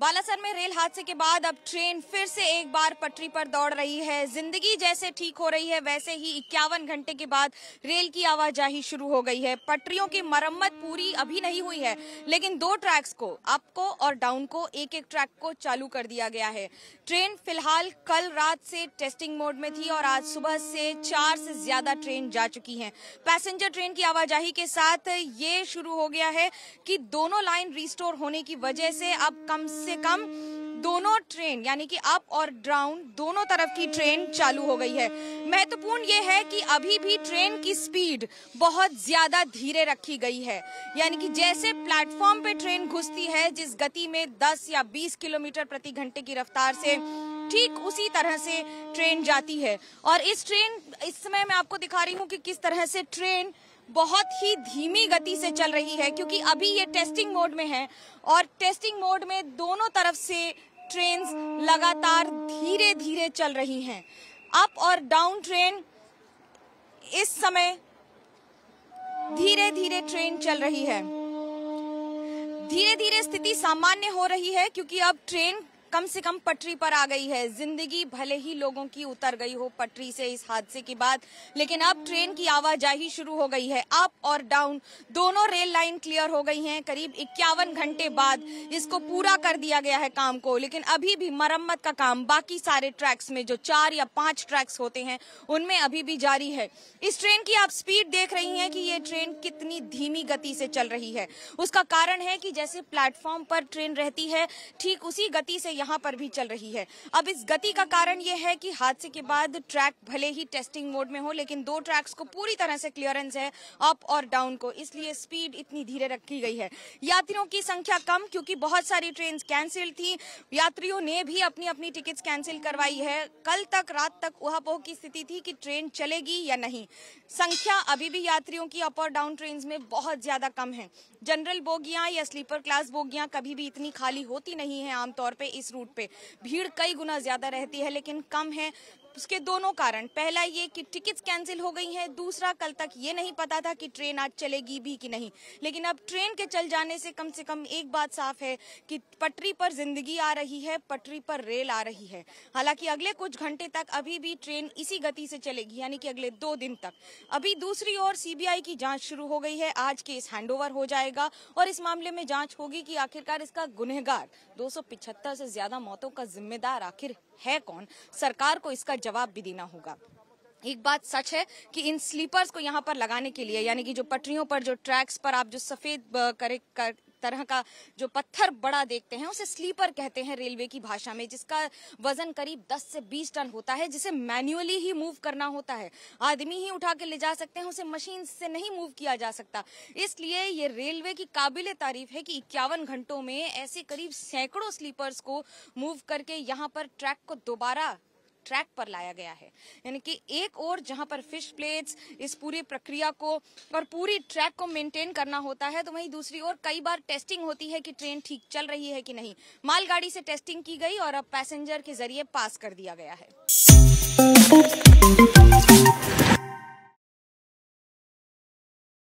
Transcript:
बालासर में रेल हादसे के बाद अब ट्रेन फिर से एक बार पटरी पर दौड़ रही है जिंदगी जैसे ठीक हो रही है वैसे ही इक्यावन घंटे के बाद रेल की आवाजाही शुरू हो गई है पटरियों की मरम्मत पूरी अभी नहीं हुई है लेकिन दो ट्रैक्स को अप को और डाउन को एक एक ट्रैक को चालू कर दिया गया है ट्रेन फिलहाल कल रात से टेस्टिंग मोड में थी और आज सुबह से चार से ज्यादा ट्रेन जा चुकी है पैसेंजर ट्रेन की आवाजाही के साथ ये शुरू हो गया है कि दोनों लाइन रिस्टोर होने की वजह से अब कम से से कम दोनों ट्रेन यानी कि अप और डाउन दोनों तरफ की ट्रेन चालू हो गई है महत्वपूर्ण ये है कि अभी भी ट्रेन की स्पीड बहुत ज्यादा धीरे रखी गई है यानी कि जैसे प्लेटफॉर्म पे ट्रेन घुसती है जिस गति में 10 या 20 किलोमीटर प्रति घंटे की रफ्तार से ठीक उसी तरह से ट्रेन जाती है और इस ट्रेन इस समय मैं आपको दिखा रही हूँ कि किस तरह से ट्रेन बहुत ही धीमी गति से चल रही है क्योंकि अभी ये टेस्टिंग मोड में है और टेस्टिंग मोड में दोनों तरफ से ट्रेन लगातार धीरे धीरे चल रही हैं अप और डाउन ट्रेन इस समय धीरे धीरे ट्रेन चल रही है धीरे धीरे स्थिति सामान्य हो रही है क्योंकि अब ट्रेन कम से कम पटरी पर आ गई है जिंदगी भले ही लोगों की उतर गई हो पटरी से इस हादसे के बाद लेकिन अब ट्रेन की आवाजाही शुरू हो गई है अप और डाउन दोनों रेल लाइन क्लियर हो गई हैं करीब इक्यावन घंटे बाद इसको पूरा कर दिया गया है काम को लेकिन अभी भी मरम्मत का काम बाकी सारे ट्रैक्स में जो चार या पांच ट्रैक्स होते हैं उनमें अभी भी जारी है इस ट्रेन की आप स्पीड देख रही है कि ये ट्रेन कितनी धीमी गति से चल रही है उसका कारण है कि जैसे प्लेटफॉर्म पर ट्रेन रहती है ठीक उसी गति से यहाँ पर भी चल रही है अब इस गति का कारण यह है कि हादसे के बाद ट्रैक भले ही टेस्टिंग मोड में हो लेकिन दो ट्रैक्स को पूरी तरह से क्लियरेंस है अप और डाउन को इसलिए स्पीड इतनी धीरे रखी गई है यात्रियों की संख्या कम क्योंकि बहुत सारी ट्रेन कैंसिल थी यात्रियों ने भी अपनी अपनी टिकट कैंसिल करवाई है कल तक रात तक उहापोह की स्थिति थी कि ट्रेन चलेगी या नहीं संख्या अभी भी यात्रियों की अप और डाउन ट्रेन में बहुत ज्यादा कम है जनरल बोगियां या स्लीपर क्लास बोगियां कभी भी इतनी खाली होती नहीं है आमतौर पर इस रूट पे भीड़ कई गुना ज़्यादा रहती है लेकिन कम है उसके दोनों कारण पहला ये कि टिकट्स कैंसिल हो गई हैं दूसरा कल तक ये नहीं पता था कि ट्रेन आज चलेगी भी कि नहीं लेकिन अब ट्रेन के चल जाने से कम से कम एक बात साफ है कि पटरी पर जिंदगी आ रही है पटरी पर रेल आ रही है हालांकि अगले कुछ घंटे तक अभी भी ट्रेन इसी गति से चलेगी यानी कि अगले दो दिन तक अभी दूसरी ओर सीबीआई की जांच शुरू हो गई है आज केस हैंड हो जाएगा और इस मामले में जांच होगी कि आखिरकार इसका गुनहगार दो से ज्यादा मौतों का जिम्मेदार आखिर है कौन सरकार को इसका जवाब भी देना होगा एक बात सच है कि इन स्लीपर्स को यहाँ पर लगाने के लिए यानी कि जो पटरियों पर जो ट्रैक्स पर आप जो सफेद करे कर, तरह का जो पत्थर बड़ा देखते हैं उसे स्लीपर कहते हैं रेलवे की भाषा में जिसका वजन करीब 10 से 20 टन होता है जिसे मैन्युअली ही मूव करना होता है आदमी ही उठा के ले जा सकते हैं उसे मशीन से नहीं मूव किया जा सकता इसलिए ये रेलवे की काबिल तारीफ है कि इक्यावन घंटों में ऐसे करीब सैकड़ों स्लीपर्स को मूव करके यहाँ पर ट्रैक को दोबारा ट्रैक पर लाया गया है यानी कि एक और जहां पर फिश प्लेट्स इस पूरी प्रक्रिया को और पूरी ट्रैक को मेंटेन करना होता है तो वहीं दूसरी ओर कई बार टेस्टिंग होती है कि ट्रेन ठीक चल रही है कि नहीं मालगाड़ी से टेस्टिंग की गई और अब पैसेंजर के जरिए पास कर दिया गया है